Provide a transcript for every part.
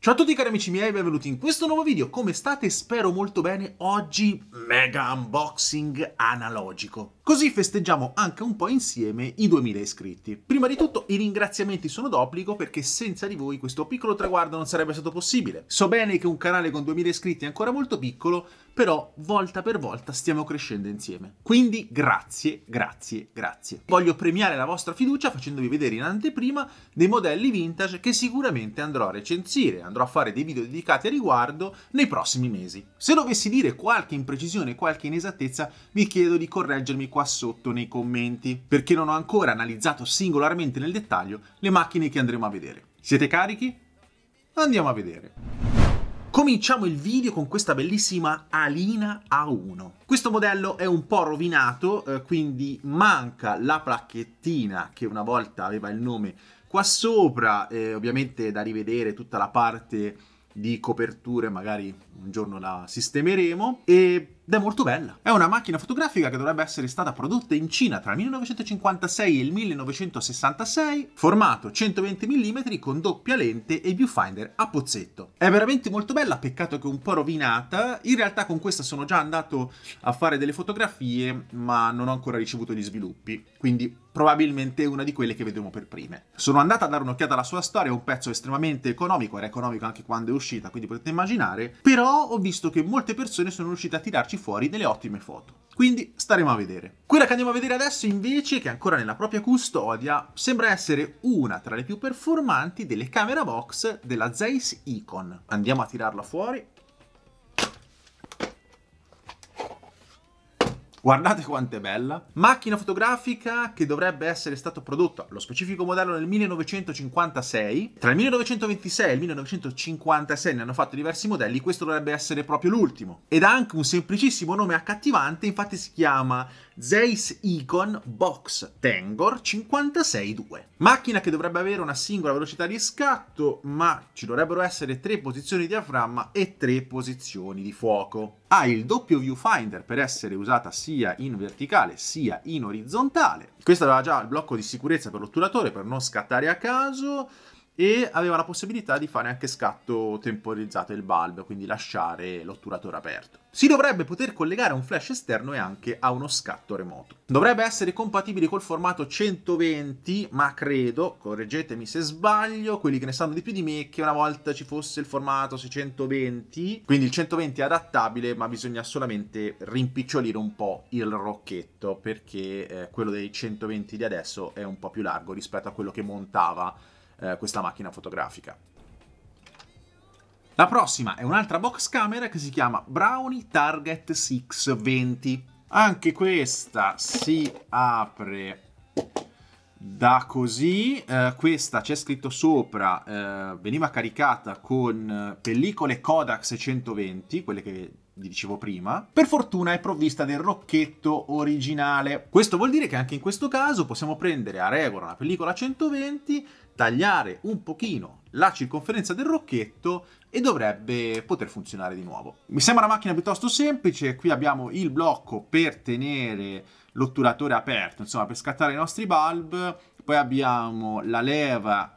Ciao a tutti cari amici miei, benvenuti in questo nuovo video. Come state? Spero molto bene. Oggi mega unboxing analogico. Così festeggiamo anche un po' insieme i 2000 iscritti. Prima di tutto i ringraziamenti sono d'obbligo perché senza di voi questo piccolo traguardo non sarebbe stato possibile. So bene che un canale con 2000 iscritti è ancora molto piccolo, però volta per volta stiamo crescendo insieme. Quindi grazie, grazie, grazie. Voglio premiare la vostra fiducia facendovi vedere in anteprima dei modelli vintage che sicuramente andrò a recensire, andrò a fare dei video dedicati a riguardo nei prossimi mesi. Se dovessi dire qualche imprecisione, qualche inesattezza, vi chiedo di correggermi qua sotto nei commenti, perché non ho ancora analizzato singolarmente nel dettaglio le macchine che andremo a vedere. Siete carichi? Andiamo a vedere. Cominciamo il video con questa bellissima Alina A1. Questo modello è un po' rovinato, eh, quindi manca la placchettina che una volta aveva il nome qua sopra, eh, ovviamente è da rivedere tutta la parte di coperture magari un giorno la sistemeremo ed è molto bella. È una macchina fotografica che dovrebbe essere stata prodotta in Cina tra il 1956 e il 1966, formato 120 mm con doppia lente e viewfinder a pozzetto. È veramente molto bella, peccato che un po' rovinata. In realtà con questa sono già andato a fare delle fotografie, ma non ho ancora ricevuto gli sviluppi, quindi probabilmente una di quelle che vedremo per prime. Sono andato a dare un'occhiata alla sua storia, è un pezzo estremamente economico, era economico anche quando è uscita, quindi potete immaginare, però però ho visto che molte persone sono riuscite a tirarci fuori delle ottime foto. Quindi staremo a vedere. Quella che andiamo a vedere adesso invece, che ancora nella propria custodia, sembra essere una tra le più performanti delle camera box della Zeiss Icon. Andiamo a tirarla fuori. Guardate quanto è bella. Macchina fotografica che dovrebbe essere stato prodotto, lo specifico modello, nel 1956. Tra il 1926 e il 1956 ne hanno fatto diversi modelli, questo dovrebbe essere proprio l'ultimo. Ed ha anche un semplicissimo nome accattivante, infatti si chiama Zeiss Icon Box Tengor 56.2. Macchina che dovrebbe avere una singola velocità di scatto, ma ci dovrebbero essere tre posizioni di diaframma e tre posizioni di fuoco. Ha il doppio viewfinder per essere usata sia in verticale sia in orizzontale. Questo aveva già il blocco di sicurezza per l'otturatore per non scattare a caso e aveva la possibilità di fare anche scatto temporizzato il valve, quindi lasciare l'otturatore aperto. Si dovrebbe poter collegare a un flash esterno e anche a uno scatto remoto. Dovrebbe essere compatibile col formato 120, ma credo, correggetemi se sbaglio, quelli che ne sanno di più di me, che una volta ci fosse il formato 620, quindi il 120 è adattabile, ma bisogna solamente rimpicciolire un po' il rocchetto, perché eh, quello dei 120 di adesso è un po' più largo rispetto a quello che montava eh, questa macchina fotografica. La prossima è un'altra box camera che si chiama Brownie Target 620. Anche questa si apre da così, eh, questa c'è scritto sopra, eh, veniva caricata con eh, pellicole Kodak 620, quelle che vi dicevo prima, per fortuna è provvista del rocchetto originale. Questo vuol dire che anche in questo caso possiamo prendere a regola una pellicola 120, tagliare un pochino la circonferenza del rocchetto e dovrebbe poter funzionare di nuovo. Mi sembra una macchina piuttosto semplice, qui abbiamo il blocco per tenere l'otturatore aperto, insomma per scattare i nostri bulb, poi abbiamo la leva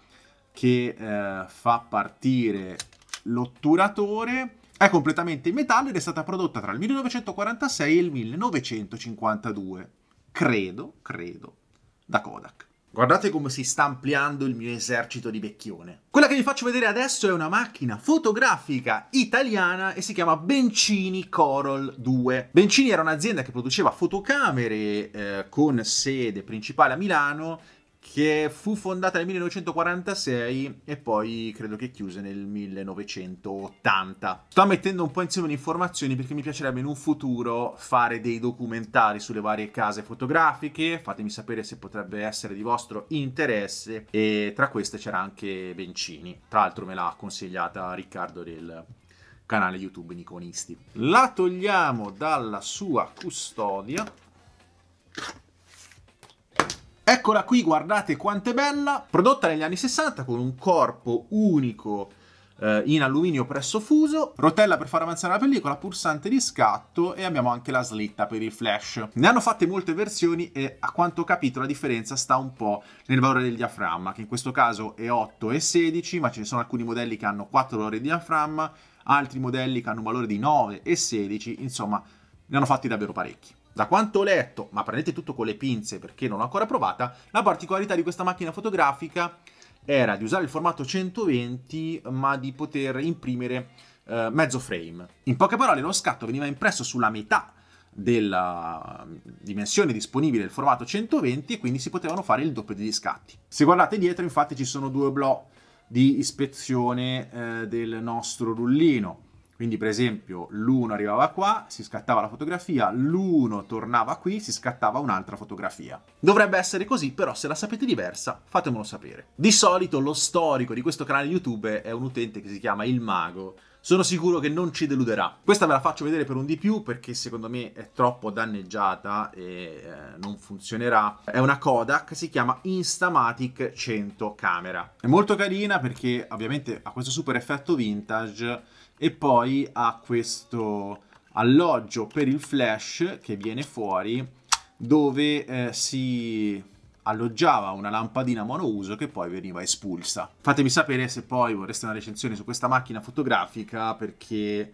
che eh, fa partire l'otturatore è completamente in metallo ed è stata prodotta tra il 1946 e il 1952. Credo, credo, da Kodak. Guardate come si sta ampliando il mio esercito di vecchione. Quella che vi faccio vedere adesso è una macchina fotografica italiana e si chiama Bencini Corol 2. Bencini era un'azienda che produceva fotocamere eh, con sede principale a Milano che fu fondata nel 1946 e poi credo che chiuse nel 1980. Sto mettendo un po' insieme le informazioni perché mi piacerebbe in un futuro fare dei documentari sulle varie case fotografiche, fatemi sapere se potrebbe essere di vostro interesse e tra queste c'era anche Bencini, tra l'altro me l'ha consigliata Riccardo del canale YouTube Niconisti. La togliamo dalla sua custodia Eccola qui, guardate quanto è bella, prodotta negli anni 60 con un corpo unico eh, in alluminio presso fuso, rotella per far avanzare la pellicola, pulsante di scatto e abbiamo anche la slitta per il flash. Ne hanno fatte molte versioni e a quanto ho capito la differenza sta un po' nel valore del diaframma, che in questo caso è 8 e 16, ma ce ne sono alcuni modelli che hanno 4 valori di diaframma, altri modelli che hanno un valore di 9 e 16, insomma ne hanno fatti davvero parecchi. Da quanto ho letto, ma prendete tutto con le pinze perché non l'ho ancora provata, la particolarità di questa macchina fotografica era di usare il formato 120 ma di poter imprimere eh, mezzo frame. In poche parole lo scatto veniva impresso sulla metà della mm, dimensione disponibile del formato 120 e quindi si potevano fare il doppio degli scatti. Se guardate dietro infatti ci sono due blocchi di ispezione eh, del nostro rullino quindi per esempio l'uno arrivava qua, si scattava la fotografia, l'uno tornava qui, si scattava un'altra fotografia. Dovrebbe essere così, però se la sapete diversa fatemelo sapere. Di solito lo storico di questo canale YouTube è un utente che si chiama Il Mago, sono sicuro che non ci deluderà. Questa ve la faccio vedere per un di più perché secondo me è troppo danneggiata e eh, non funzionerà. È una Kodak, si chiama Instamatic 100 camera. È molto carina perché ovviamente ha questo super effetto vintage e poi ha questo alloggio per il flash che viene fuori dove eh, si alloggiava una lampadina monouso che poi veniva espulsa. Fatemi sapere se poi vorreste una recensione su questa macchina fotografica perché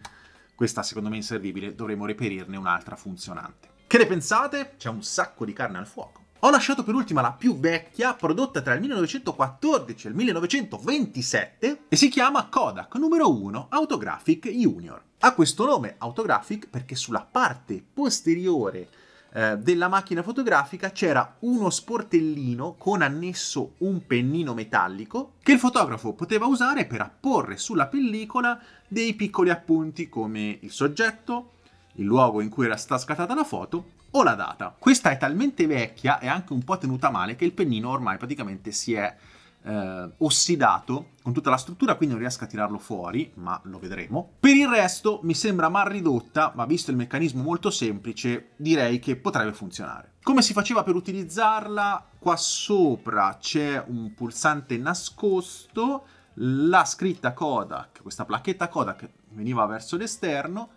questa secondo me è inservibile, dovremmo reperirne un'altra funzionante. Che ne pensate? C'è un sacco di carne al fuoco. Ho lasciato per ultima la più vecchia, prodotta tra il 1914 e il 1927, e si chiama Kodak numero 1 Autographic Junior. Ha questo nome Autographic perché sulla parte posteriore eh, della macchina fotografica c'era uno sportellino con annesso un pennino metallico che il fotografo poteva usare per apporre sulla pellicola dei piccoli appunti come il soggetto, il luogo in cui era stata scattata la foto o la data. Questa è talmente vecchia e anche un po' tenuta male che il pennino ormai praticamente si è eh, ossidato con tutta la struttura, quindi non riesco a tirarlo fuori, ma lo vedremo. Per il resto mi sembra mal ridotta, ma visto il meccanismo molto semplice, direi che potrebbe funzionare. Come si faceva per utilizzarla? Qua sopra c'è un pulsante nascosto, la scritta Kodak, questa placchetta Kodak veniva verso l'esterno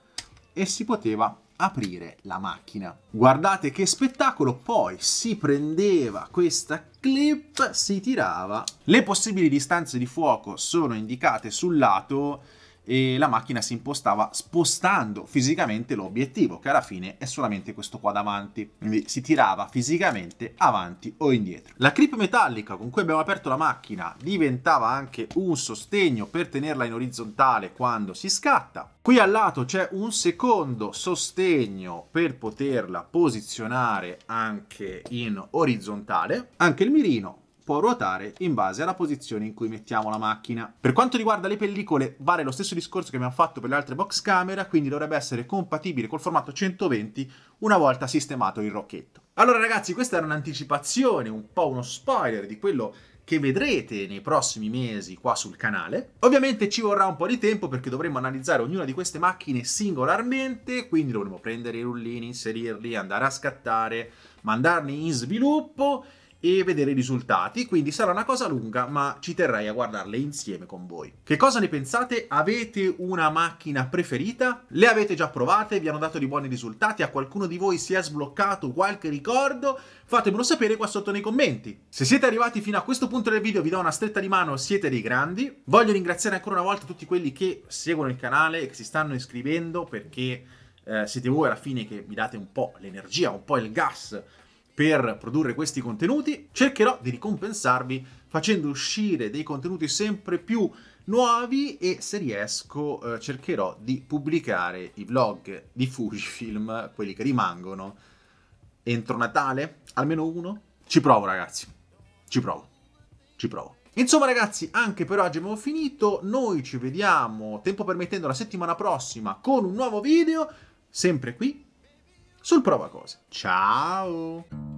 e si poteva aprire la macchina. Guardate che spettacolo, poi si prendeva questa clip, si tirava. Le possibili distanze di fuoco sono indicate sul lato e la macchina si impostava spostando fisicamente l'obiettivo, che alla fine è solamente questo qua davanti, quindi si tirava fisicamente avanti o indietro. La clip metallica con cui abbiamo aperto la macchina diventava anche un sostegno per tenerla in orizzontale quando si scatta. Qui al lato c'è un secondo sostegno per poterla posizionare anche in orizzontale. Anche il mirino può ruotare in base alla posizione in cui mettiamo la macchina. Per quanto riguarda le pellicole, vale lo stesso discorso che abbiamo fatto per le altre box camera, quindi dovrebbe essere compatibile col formato 120 una volta sistemato il rocchetto. Allora ragazzi, questa era un'anticipazione, un po' uno spoiler di quello che vedrete nei prossimi mesi qua sul canale. Ovviamente ci vorrà un po' di tempo perché dovremo analizzare ognuna di queste macchine singolarmente, quindi dovremo prendere i rullini, inserirli, andare a scattare, mandarli in sviluppo e vedere i risultati, quindi sarà una cosa lunga, ma ci terrei a guardarle insieme con voi. Che cosa ne pensate? Avete una macchina preferita? Le avete già provate? Vi hanno dato dei buoni risultati? A qualcuno di voi si è sbloccato qualche ricordo? Fatemelo sapere qua sotto nei commenti. Se siete arrivati fino a questo punto del video vi do una stretta di mano, siete dei grandi. Voglio ringraziare ancora una volta tutti quelli che seguono il canale e che si stanno iscrivendo perché... Eh, siete voi alla fine che mi date un po' l'energia, un po' il gas per produrre questi contenuti, cercherò di ricompensarvi facendo uscire dei contenuti sempre più nuovi e se riesco eh, cercherò di pubblicare i vlog di Fujifilm, quelli che rimangono, entro Natale, almeno uno. Ci provo ragazzi, ci provo, ci provo. Insomma ragazzi, anche per oggi abbiamo finito, noi ci vediamo, tempo permettendo, la settimana prossima con un nuovo video, sempre qui, sul Prova Cose. Ciao!